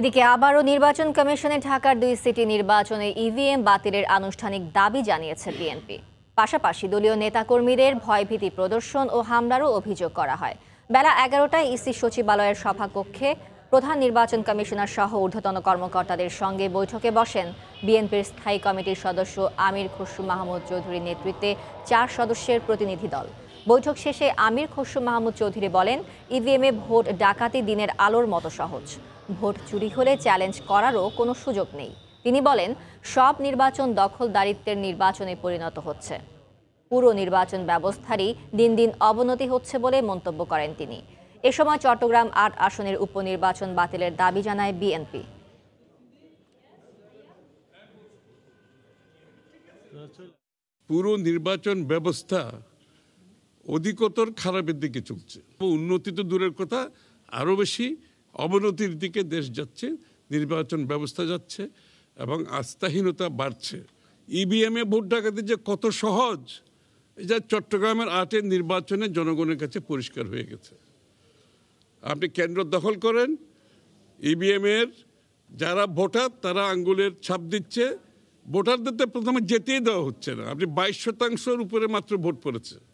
এদিকে আবারও নির্বাচন কমিশনে ঢাকার দুই সিটি নির্বাচনে ইভিএম e বাতিলের আনুষ্ঠানিক দাবি জানিয়েছে বিএনপি পাশাপাশি দলীয় নেতাকর্মীদের ভয়ভীতি প্রদর্শন ও হামলারও অভিযোগ করা হয় বেলা এগারোটায় ইসি সচিবালয়ের সভাকক্ষে প্রধান নির্বাচন কমিশনার সহ ঊর্ধ্বতন কর্মকর্তাদের সঙ্গে বৈঠকে বসেন বিএনপির স্থায়ী কমিটির সদস্য আমির খসরু মাহমুদ চৌধুরীর নেতৃত্বে চার সদস্যের প্রতিনিধি দল বৈঠক শেষে আমির খসরু মাহমুদ চৌধুরী বলেন ইভিএমে e ভোট ডাকাতি দিনের আলোর মতো সহজ ভোট চুরি হলে চ্যালেঞ্জ করারও কোনো সুযোগ নেই তিনি বলেন সব নির্বাচন দখলদারিত্বের নির্বাচনে পরিণত হচ্ছে পুরো নির্বাচন ব্যবস্থারই দিন দিন অবনতি হচ্ছে বলে মন্তব্য করেন তিনি এ সময় চট্টগ্রাম আট আসনের উপনির্বাচন বাতিলের দাবি জানায় বিএনপি পুরো নির্বাচন ব্যবস্থা অধিকতর খারাপের দিকে চলছে উন্নতি তো দূরের কথা আরও বেশি অবনতির দিকে দেশ যাচ্ছে নির্বাচন ব্যবস্থা যাচ্ছে এবং আস্থাহীনতা বাড়ছে ইভিএমে e ভোট ডাকাতি যে কত সহজ যা চট্টগ্রামের আটে নির্বাচনে জনগণের কাছে পরিষ্কার হয়ে গেছে আপনি কেন্দ্র দখল করেন ইভিএমের e যারা ভোটার তারা আঙ্গুলের ছাপ দিচ্ছে ভোটারদের তো প্রথমে যেতেই দেওয়া হচ্ছে না আপনি বাইশ শতাংশের উপরে মাত্র ভোট পড়েছে